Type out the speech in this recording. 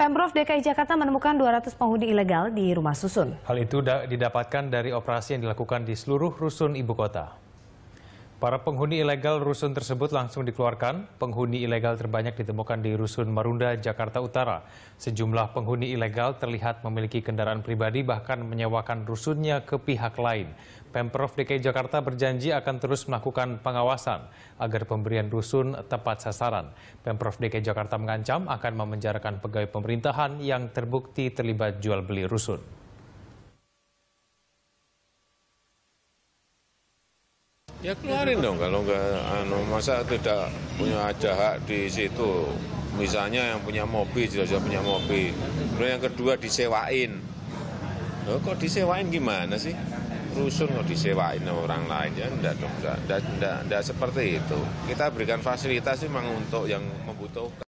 Pemprov DKI Jakarta menemukan 200 penghuni ilegal di rumah susun. Hal itu didapatkan dari operasi yang dilakukan di seluruh rusun ibu kota. Para penghuni ilegal rusun tersebut langsung dikeluarkan. Penghuni ilegal terbanyak ditemukan di Rusun Marunda, Jakarta Utara. Sejumlah penghuni ilegal terlihat memiliki kendaraan pribadi bahkan menyewakan rusunnya ke pihak lain. Pemprov DKI Jakarta berjanji akan terus melakukan pengawasan agar pemberian rusun tepat sasaran. Pemprov DKI Jakarta mengancam akan memenjarakan pegawai pemerintahan yang terbukti terlibat jual beli rusun. Ya keluarin dong kalau nggak anu masa tidak punya aja hak di situ. Misalnya yang punya mobil jelas sudah punya mobil. Kemudian yang kedua disewain. Loh, kok disewain gimana sih? Rusun kok disewain orang lain ya enggak dong, enggak, enggak, enggak, enggak seperti itu. Kita berikan fasilitas memang untuk yang membutuhkan.